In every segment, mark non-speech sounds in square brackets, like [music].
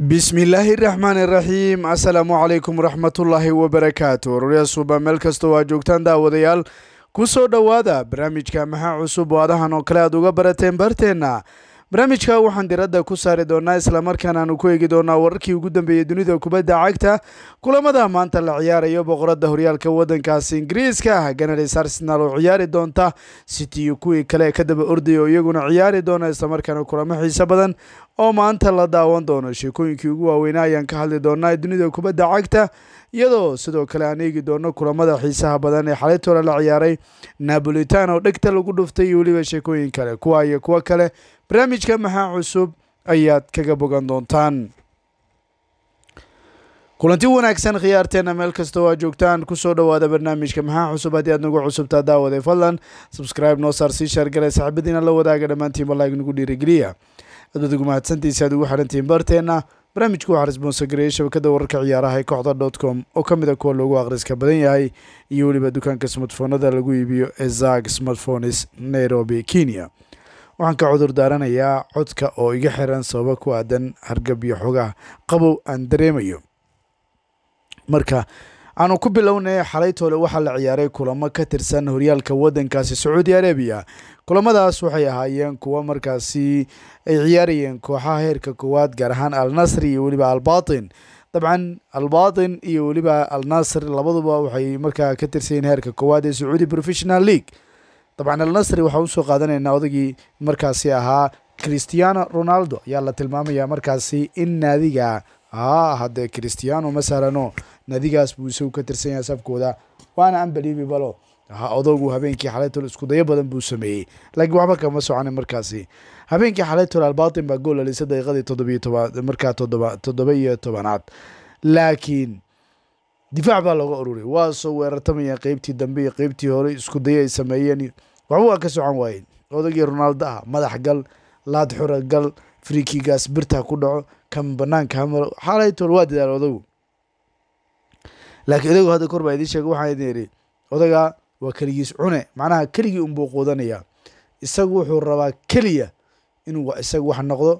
bismillaahi raxmaani raxiim assalaamu calaykum waraxmatullaahi wabarakaatu wararya suuba meel kastoo waa joogtaan daawadayaal ku soo dhowaada barnaamijka maxaa cusub oo adahan oo kale aad uga barateen barteenna barnaamijka waxaan diradda ku saari doonaa islamarkaana aanu ku eegi doonaa wararkii ugu dambeeyey dunida kubadda cagta kulamada maanta la ciyaarayo boqoradda horyaalka wadankaasi ingiriiska ganalis ganars arsenal oo ciyaari doonta city iyo kuwii kale kadaba ordaya oo iyaguna ciyaari doona islamarkaana kulamo xiise badan oo maanta la daawan doono sheekooyinkii ugu waaweynaa ayaan ka hadli doonaa dunida kubadda cagta iyadoo sidoo kale aan eegi doono kulamada xiisaha badan ee xalayta la ciyaaray napolitan oo dhegta lagu dhuftay iyo weliba sheekooyin kale kuwa iyo kuwa kale barnaamijka maxaa cusub ayaad kaga bogan doontaan kulanti wanaagsan khiyaarteena meel kastoo aa joogtaan kusoo dhawaada barnaamijka maxaa cusub haddii aad nagu cusubtaa daawade fadlan subscribe noo saar sii shaargale saaxiibadiina la wadaaga dhammaantiin balaaig nagu dhiirigeliya adbadigu mahadsantiisa aad ugu xidhantihiin baarteenna barnaamijku waxaa responsagareyay shabakada wararka ciyaaraha ee kooxda dot com oo ka mid a ah kuwa loogu akhriska badan yahay iyo weliba dukaanka smartfoonada lagu iibiyo ee zag smartphones nairobi kenya waxaan ka cudur daaranayaa codka oo iga xiran sababa ku aadan hargab iyo xogaa qabow aan dareemayo marka aanu ku bilownay xalaytoole waxaa la ciyaaray kulamo ka tirsan horyaalka waddankaasi sacuudi arabiya kulamadaas waxay ahaayeen kuwo markaasi ay ciyaarayeen kooxaha heerka koowaad gaar ahaan alnasri iyo weliba albatin dabcan albatin iyo weliba alnasr labaduba waxay markaa ka tirsayeen heerka koowaad ee sacuudi professional league dabcan alnasri nasri waxaa usoo qaadanaynaa odagii markaasi ahaa christiano ronaldo ayaa la tilmaamayaa markaasi in naadiga a haddee ma masalano naadigaas buu isagu ka tirsan yahay safkooda waana ambaliibibalo ahaa odaygu habeenkii xalaytol iskudayo badan buu sameeyey laakiin waxba kama soconin markaasi habeenkii xalaytol albaatin baa gool dhalisa daqiiqadii toddobiyo toba iyo tobanaad laakiin difaac baa looga ururiy waa soo weerartamaya qeybtii dambe iyo qeybtii hore iskudaya ay sameeyeen waxba waa ka socon waayeen odaygii ronaaldo ah madax gal laad xura gal frikigaas birta ku dhaco kan banaanka hamaro xalaytol waa dadaal odagu laakiin idagu hadda kor baa idiin sheegay waxaan idin yidhi odagaa waa keligiis cune macnaha keligii unbuu quudanayaa isagu wuxuu rabaa keliya inuu isaga wax noqdo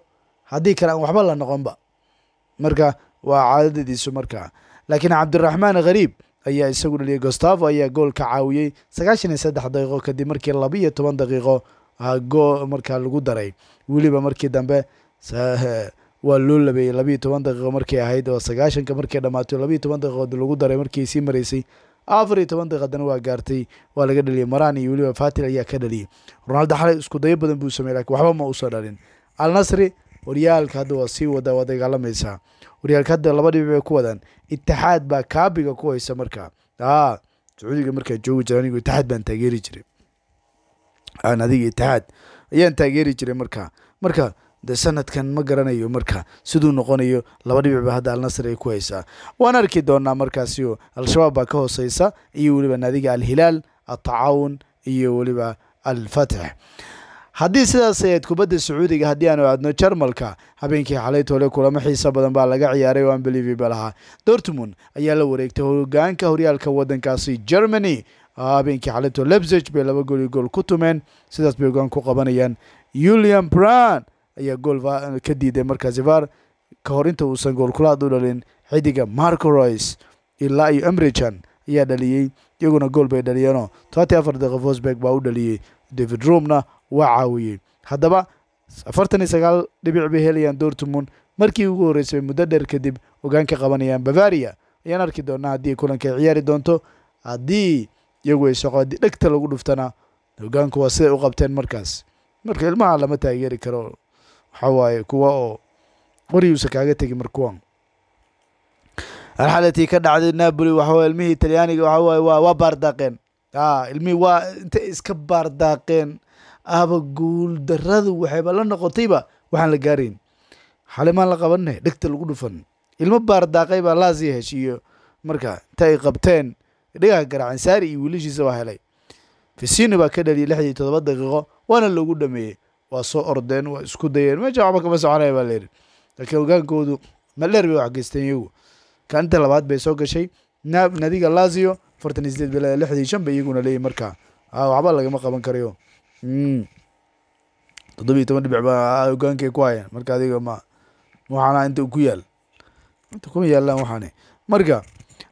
haddii kale aan waxba la noqonba marka waa caadadadiisu markaa laakiin cabdiraxmaan khariib ayaa isagu dhaliyay gostavo ayaa gool ka caawiyey sagaashan iyo saddex daqiiqo kadib markii laba toban daqiiqo gool markaa lagu daray weliba markii dambe waa loo labeeyey labaiyo toban daqiiqo markay ahayd oo sagaashanka markay dhammaatay labaiyo toban daqiiqood lagu daray markii sii maraysay afar iyo toban daqiiqadana waa gaartay waa laga dhaliyay maran iyo weliba fatil ayaa ka dheliyay ronaldo xalay isku dayo badan buu sameeyey lakin waxba ma uusan dhalin alnasri horyaalka hadda waa sii wada waa dagaalamaysaa horyaalka hadda laba dhibi bay ku wadaan itixaad baa kaabiga ku haysa markaa a sacuudiga markaa joogi jira anigu itixaad baan taageeri jiray an adiga itixaad ayaan taageeri jiray markaa marka de sanadkan ma garanayo marka siduu noqonayo laba dhibicba hadda alnasr ay ku haysaa waan arki doonaa markaasi oo al-shabaab baa ka hooseysa iyo weliba naadiga alhilaal atacaawun iyo weliba alfatex haddii sidaas ay aad kubadda sacuudiga haddii aanu aadno jarmalka habeenkii xalay toole kulamo xiiso badan baa laga ciyaaray oo anbeliviba lahaa dortmund ayaa la wareegtay hogaanka horyaalka waddankaasi germany habeenkii xalay tole bay laba goli gool ku tumeen sidaas bay hogaan ku qabanayaan ulian bran ayaa gool eh, ka diiday markaasi var ka inta uusan gool kulaad u dhalin xidiga marco royce ilaa iyo emrijan ayaa dhaliyey iyaguna gool bay dhaliyeenoo tobatii afar daqiiqo fosberg baa u dhaliyey david roomna waa caawiyey haddaba afartan iyo sagaal dhibic bay helayaan dortmund markii ugu horreysay muddo dheer kadib ogaan ka qabanayaan bavaria ayaan arki doonaa haddii kulanka ciyaari doonto haddii iyagu ay socoodii dhegta lagu dhuftana ogaanku waa siday u qabteen markaas marka ilmaha lama taageeri karo waxaa waaye kuwa oo wariyuusa kaaga tegi markuwan kuwan ka dhacday napoli waxawaye ilmihii talyaaniga waxawaaye wa waa baardaaqeen ilmihii waa intay iska baardaaqeen aba guul daradu waxayba la noqotayba waxaan la gaarayn xalimaan la qabane dhegta lagu dhufan ilmo baardaaqay baa laazia heshiiyo marka inta ay qabteen dhigaha garaaceen iyo wiilashiisa waa helay fisini baa ka dhaliyay lixdii todoba daqiiqo waana loogu dhameeyey waa soo ordeen waa isku dayeen meesha waxba kama soconaya baa layidhi laakiin hogaankoodu madheer bay wax geysteen iyagu kaalinta labaad bay soo gashay nadiga lazio afartan iyo sideed lixdii shan bay iyaguna leeyihin markaa ah, waxba lagama qaban karayo hmm. toddobiyo toban dhibic ba ah, hogaankay ku hayaan marka adiga ma waxaana inta ku yaal inta kuma yaallaan waxaani marka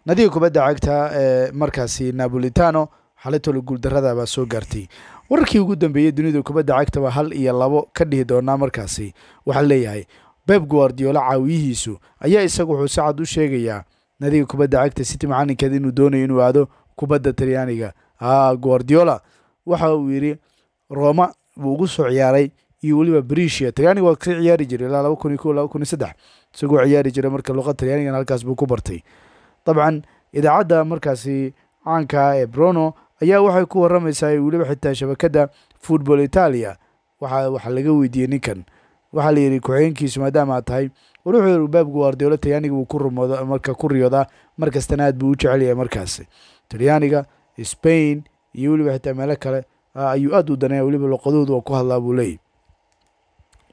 nadiga kubadda cagta eh, markaasi napolitano xalitolo guuldarada baa soo gaartay wararkii ugu dambeeyey dunida kubadda cagta waa hal iyo labo ka dhihi doonaa markaasi waxaa leeyahay beb guardiola caawiyihiisu ayaa isagu wuxuu sacad u sheegayaa nadiga kubadda cagta city macalinkeed inuu doonayo inuu aado kubadda talyaaniga ah, guardiola waxa uu yidhi roma buu ugu soo ciyaaray iyo weliba brisia talyaaniga waa kasii ciyaari jiray ilaa laba kun iyo ko laba kun iyo saddex isagoo ciyaari jiray marka luqad talyaanigan halkaas buu ku bartay dabcan idaacadda markaasi caanka ah ee brono ayaa waxay ku waramaysaa weliba xitaa shabakadda football italia waxaa wax laga weydiiyey ninkan waxaa layidhi ku-xigeenkiisu maadaama aad tahay war wuxuu baabku ardiyolo talyaaniga wuu ku rumooda marka ku riyoodaa mar kastana aad buu u jecel yahay markaasi talyaaniga spain iyo weliba xitaa meelo kale ayuu aada u danaya weliba luqadahoodu waa ku hadlaa buu leeyahy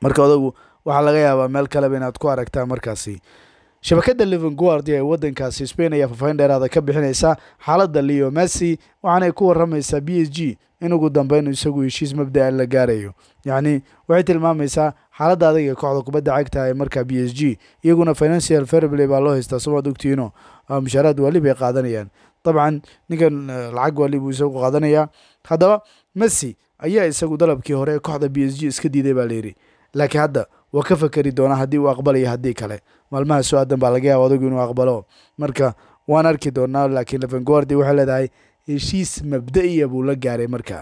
marka odagu waxaa laga yaabaa meel kaleba inaad ku aragtaa markaasi shabakada living guard ee wadankaasi spain ayaa faafaahin dheeraada ah ka bixinaysa xaaladda leo messi waxaanay ku waramaysaa b s g in ugu dambeyn isagu heshiis mabda'a la gaarayo yacni waxay tilmaamaysaa xaaladda adaga kooxda kubadda cagta ee markaa b s g iyaguna financial fairplay baa loo haystaa sowaad ogtiino ah, mushaaraad waalib qaadanayaan dabcan ninkan eh, lacag waalib isagu qaadanayaa haddaba messi ayaa isagu dalabkii hore ee kooxda b s g iska diiday baa layidhi laakiin hadda waa ka fakeri doonaa haddii uu aqbalayo haddii kale maalmaha su-aadan baa laga yaaba adugu inuu aqbalo marka waan arki doonaa laakiin levenguardi waxay leedahay heshiis mabda buu la gaaray marka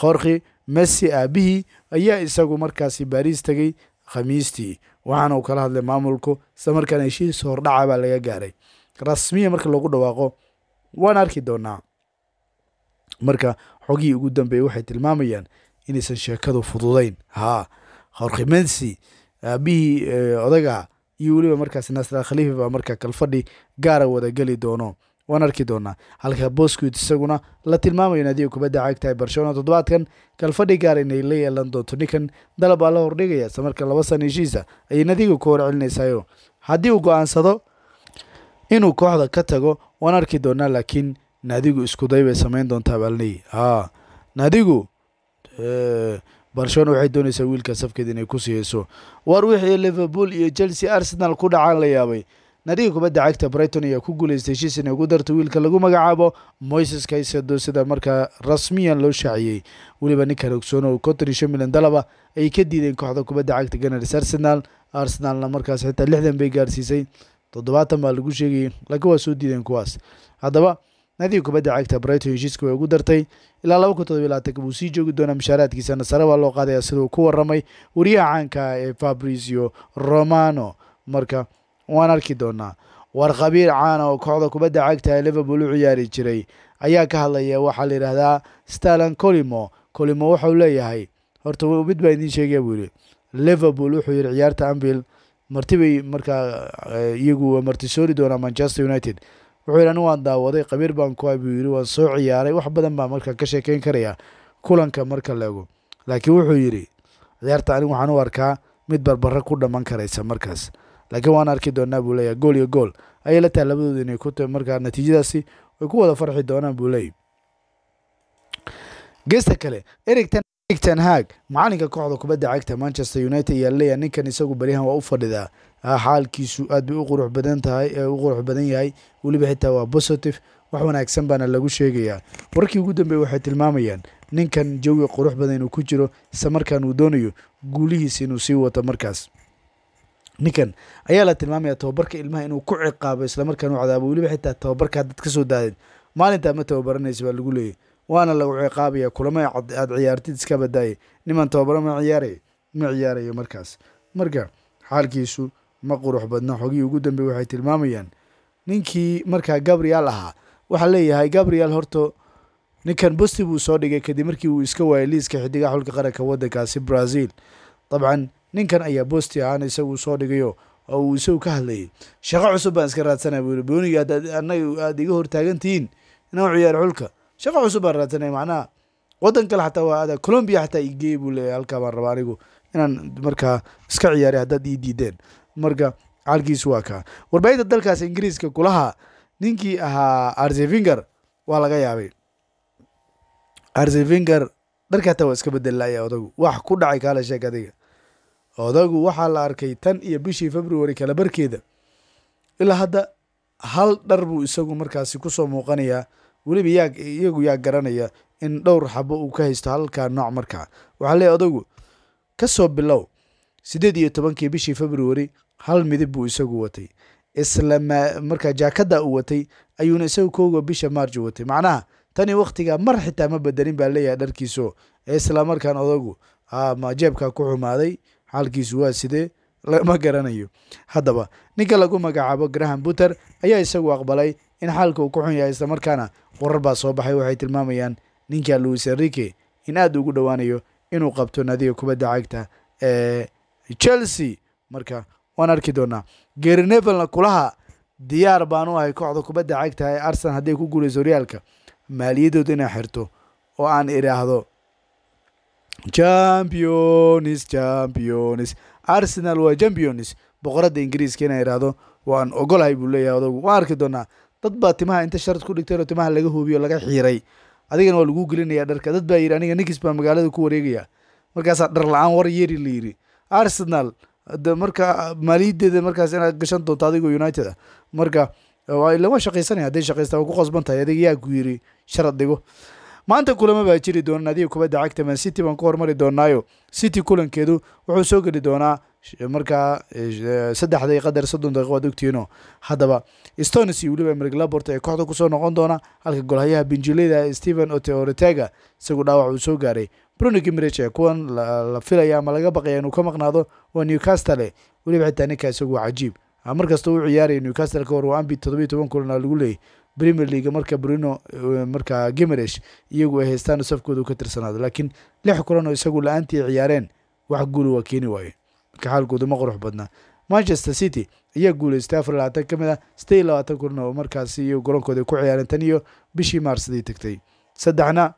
khorkhi messi aabihii ayaa isagu markaasi baariis tegey khamiistii waxaana uu kala hadlay maamulku isla heshiis hordhaca baa laga gaaray rasmiya marka loogu dhawaaqo waan arki doonaa marka xogihii ugu dambeeyey waxay tilmaamayaan inaysan sheekadu fududayn haa horkhe mensi aabihii odaga iyo weliba markaas naasra khaliifiba marka kalfadhi gaara wadageli doono waan arki doonaa halka bosquit isaguna la tilmaamayo naadiga kubadda cagta ee barcelona toddobaadkan kalfadhi gaar inay la yeelan doonto ninkan dalab baa la hordhigaya islamarka laba sana heshiisa ayay naadiga ku horcelinaysayo haddii uu go-aansado inuu kooxda ka tago waan arki doonaa laakiin naadigu iskuday bay samayn doontaa baalney naadigu barcelona waxay doonaysaa wiilka safkeed inay ku sihayso war wixii liverpool iyo chelsea arsenal ku dhacaan la yaabay nadiga kubadda cagta brighton ayaa ku guuleystay heshiis inay ugu darto wiilka lagu magacaabo moises kaisedo sida markaa rasmiyan loo shaaciyey weliba ninkan ogsoono konton iyo shan milyan dalaba ay ka diideen kooxda kubadda cagta ganars arsenal arsenalna markaas xitaa lixdan bay gaarsiisay toddobaatan baa lagu sheegayay laakiin waa soo diideen kuwaas haddaba naadiga kubadda cagta breto heshiiska way ugu dartay ilaa laba kun todobiy labaatanka buu sii joogi doonaa mushaaraadkiisa nasare waa loo qaadaya sida ku warramay wariyaha caanka ah ee fabricio romano marka waan arki doonaa war khabiir caana ah oo kooxda kubadda cagta ee liverpool u ciyaari jiray ayaa ka hadlaya waxaa la yidhaahdaa stalan colimo colimo waxau leeyahay horta mid baa idiin sheegaya buu yihi liverpool wuxuu yihi ciyaarta anvil martibay markaa eh, iyagu martisoori doonaa manchester united wuxuu yidhi anu waan daawaday qabiir baan ku ah buu yidhi waan soo ciyaaray wax badan baa marka ka sheekeyn karayaa kulanka marka leego laakiin wuxuu yidhi ciyaarta anigu waxaan u arkaa mid barbarro ku dhamman karaysa markaas laakiin waan arki doonaa buu leeyahay gool iyo gool ayay la tahay labadooda inay ku tahay markaa natiijadaasi way ku wada farxi doonaan buu leeyay geesta kale erigtan ten hag macalinka kooxda kubadda cagta manchester united ayaa laleeyahay ninkan isagu baryahan waa u fadhidaa xaalkiisu aad bay u qurux badan tahay u qurux badan yahay weliba xitaa waa positive wax wanaagsan baana lagu sheegayaa warkii ugu dambeeya waxay tilmaamayaan ninkan jawi qurux badan inuu ku jiro islamarkaan uu doonayo guulihiisa inuu sii wato markaas ninkan ayaa la tilmaamayaa tababarka ilmaha inuu ku ciqaabo islamarkaan u cadaabo weliba xitaa tababarka ka soo daadeen maalintaa ma tababaranaysa baa lagu leeyahy waana lagu ciqaabaya kulama aad ciyaartid iska badaaye niman tobabaro ma ciyaaraya ma ciyaarayo markaas marka xaalkiisu ma qurux badna xogihii ugu dambeey waxay tilmaamayaan ninkii markaa gabriel ahaa waxaa leeyahay gabriel horto ninkan bosti buu soo dhigay kadib markii uu iska waayay liiska xidigaha xulka qaranka waddankaasi brazil dabcan ninkan ayaa bosti ahaana isagu soo dhigayo oo uu isagu ka hadlayay shaqo cusub baan iska raadsanaya buu yiri booniga anaga aada iga hortaagantihiin inaan ciyaar xulka shaqo cusub baan raadsanaya macnaha waddan kale xataa waa aada colombiya xataa igeey buu leeyahy halkaa baan rabaa anigu inaan markaa iska ciyaariy haddaad ii diideen marka xaalkiisu waa kaa warbaahinta dalkaas ingiriiska kulaha ninkii ahaa arzevinger waa laga yaabay arzevinger dharka hataa waa iska bedelaya odagu wax ku dhacay kaala sheeg adiga odagu waxaa la arkay tan iyo bishii februari kala barkeeda ilaa hadda hal dhar buu isagu markaasi soo muuqanayaa weliba yaa iyagu yaa garanaya in dhowr xabo uu ka haysto halkaa nooc markaa waxaa leey adugu ka soo bilow siddeed iyo tobankii bishii februari hal midib buu isagu watay isla markaa jaakada uu watay ayuuna isagu kooga bisha maarj watay macnaha tani wakhtigaa mar xitaa ma bedelin baa leeyahay dharkiiso isla markaan odagu ma jeebkaa ku xumaaday xaalkiisu waa sidee lama [laughs] garanayo haddaba ninka lagu magacaabo graham buter ayaa isagu aqbalay in xaalka uu ku xun yahay isla markaana qorar baa soo baxay waxay tilmaamayaan ninka louis enrique in aad ugu dhowaanayo inuu qabto naadiga kubadda cagta ee chelsea marka waan arki doonaa geerinevelna kulaha diyaar baanu ahay kooxda kubadda cagta ee arsenal hadday ku guulayso horyaalka maaliyadooda inaa xirto oo aan idhaahdo champions champions arsenal waa champions boqoradda ingiriiska inay idhaahdo waan ogolahay buu leeyahay odagu waan arki doonaa dad baa timaha inta sharad ku dhigteen oo timaha laga huubiyo laga xiiray adigana waa lagu gelinaya dharka dad baa yidhi aniga ninkiis baa magaalada ku wareegaya markaasaa dhar la-aan war yeri la yidhi arsenal marka maaliyadeeda markaas inaad gashan doonto adigoo united ah marka lama shaqaysanaya hadday shaqaystaa waa ku qosban tahay adiga yaa ku yidhi sharad dhigo maanta kulamo baa jiri doona adiga kubadda cagta man city baan ku hormari doonaayo city kulankeedu wuxuu soo geli doonaa markaa eh, saddex daqiiqa dar soddon daqiiq waad ogtihiino haddaba stonesi weliba emeric labort ee kooxda kusoo noqon doona halka golhayaha benjileda stephen oteoretega isagu dhaawac uu soo gaaray bruno imrich ee kuwan la filaya ama laga baqaya inuu ka maqnaado waa newcastale weliba xitaa ninka isagu cajiib ah, markasta uu ciyaaraya newcastle ka hor waa ambi todobiyo toban kulana lagu leeyay premier league marka bruno eh, markaa gimerish iyagu ay haystaan safkooda u ka tirsanaado laakiin lix kulan oo isagu la-aantii ciyaareen wax guula waa keeni waayo xaalkooda ma qurux badna manchester city ayaa guuleystay afar labaatan ka mid ah sidee labaatan kurna oo markaasi iyo goloonkooda ku ciyaareen tan iyo bishii maarsadii tagtay saddexna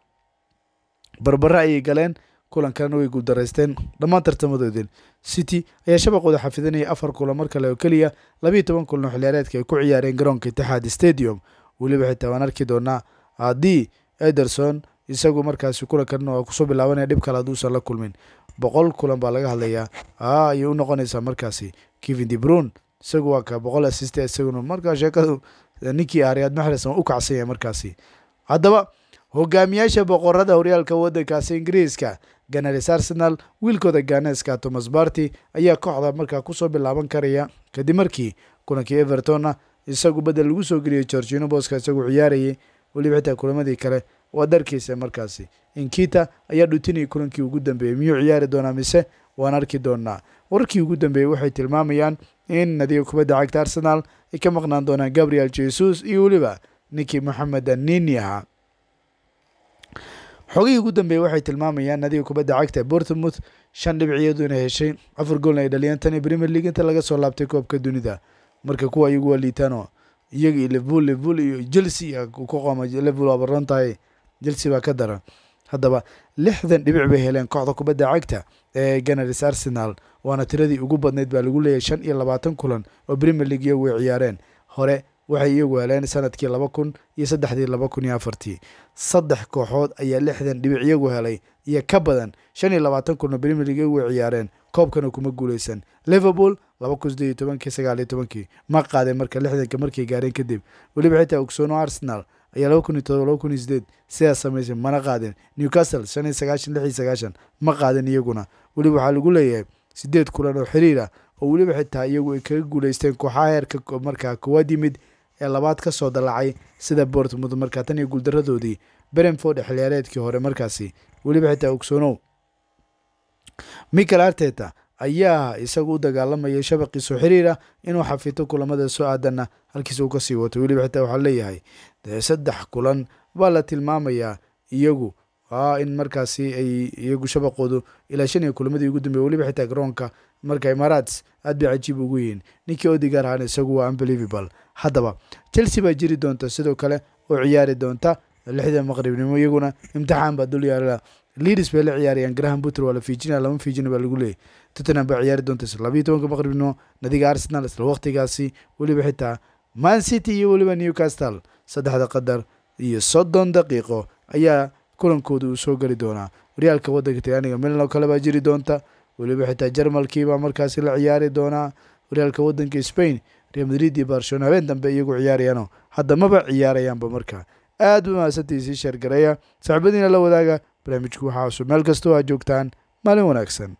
barbare ayay galeen kulankalena way guuldaraysteen dhammaan tartamadoodin city ayaa shabaqooda xafidanaya afar kulan mar kale oo keliya labiiyo toban kulan oo xiliyaareedka ay ku ciyaareen garoonka itixaad stadium weliba xitaa waan arki doonaa haddii ederson isagu markaasi kulankan kusoo bilaabanaya dhibkale kale la kulmin boqol kulan baa laga hadlayaa ah, ayay u noqonaysaa markaasi kevin debron isagu waa ka boqol assiste isaguna markaa sheekadu ninkii ah maxres u kacsan yahay markaasi haddaba hogaamiyaasha boqorada horyaalka waddankaasi ingiriiska ganaris arsenal wiilkooda ganeska tomas barti ayaa kooxda markaa kusoo bilaaban karaya kadib markii kulankii evertonna isagu bedel lagu soo geliyay gorgino boska isagu ciyaarayay weliba xitaa kulamadii kale waa arkeysa markaasi inkita ayaa dhutinayay kulankii ugu dambeeyey miyuu ciyaari doonaa mise waan arki doonaa warkii ugu dambeeyey waxay tilmaamayaan in nadiga kubadda cagta arsenaal ay ka maqnaan doonaan gabriel jesus iyo weliba ninkii maxamed anini ahaa xogihii ugu dambeeyey waxay tilmaamayaan nadiga kubadda cagta bortmouth shan dhibciyadu inay heshay afar goolna ay dhaliyeen tan iyo premier league inta laga soo laabtay koobka dunida marka kuwa iyagu waa liitano iyaga iyo liverpool liverpool iyo chelsea ku qooma liverpool waa baran tahay jelsi baa ka daran haddaba lixdan dhibic bay heleen kooxda kubadda cagta ee ganaris arsenal waana tiradii ugu badnayd baa lagu leeyahay shan iyo labaatan kulan oo premier league iyagu ay ciyaareen hore waxay iyagu heleen sanadkii laba kun iyo saddexdii laba kun iyo afartii saddex kooxood ayaa lixdan dhibic iyagu helay iyo ka badan shan iyo labaatan kulan oo premier league iyagu ay ciyaareen koobkana kuma guuleysan liverpool laba kun sideed iyo tobankii sagaal iyo tobankii ma qaadeen marka lixdanka markay gaareen kadib weliba xitaa ogsoono arsenal ayaa laba kun iyo todoba laba kun iyo sideed sidaas samaysay mana qaadeen newcastle shan iyo sagaashan lix iyo sagaashan ma qaadan iyaguna weliba waxaa lagu leeyahay sideed kulan oo xiriir ah oo weliba xitaa iyagu ay kaga guulaysteen kooxaha heerka markaa koowaad yimid ee labaad ka soo dallacay sida boortmouth markaa tan iyo guuldaradoodii berenford xilyaareedkii hore markaasi weliba xitaa ogsoonow michael arteta ayaa isagu u dagaalamaya shabaqii xiriira ah inuu xafito kulamada soo aadana halkiis uu kasii wato weliba xitaa waxaa leeyahay dee saddex kulan waa la tilmaamayaa iyagu a in markaasi ay iyagu shabaqoodu ilaa shan iyo kulamadii ugu dambeya weliba xitaa garoonka marka imaaraats aad bay cajiib ugu yihiin ninkii odigaarhan isagu waa unbelievable haddaba chelsea baa jiri doonta sidoo kale oo ciyaari doonta lixda maqribnimo iyaguna imtixaan baa dul yaala leaders bay la ciyaarayaan graham butter waa la fiijinaya lama fiijina baa lagu leeyay tottenham baa ciyaari doonta isla tobanka maqribnimo nadiga arsenal isla waqtigaasi weliba xitaa man city iyo weliba newcastle saddexda qadar iyo soddon daqiiqo ayaa kulankooda uu soo geli doonaa horyaalka waddanka talyaaniga milan oo kale baa jiri doonta weliba xitaa jarmalkiibaa markaasi la ciyaari doonaa waryaalka waddanka spain real madrid iyo barcelona habeen dambe iyagu ciyaarayaano hadda maba ciyaarayaanba markaa aad ba mahadsantiisii sheergareeya saaxiibadiina la wadaaga barnaamijku waxaa cusub meel kastoo aad joogtaan maalin wanaagsan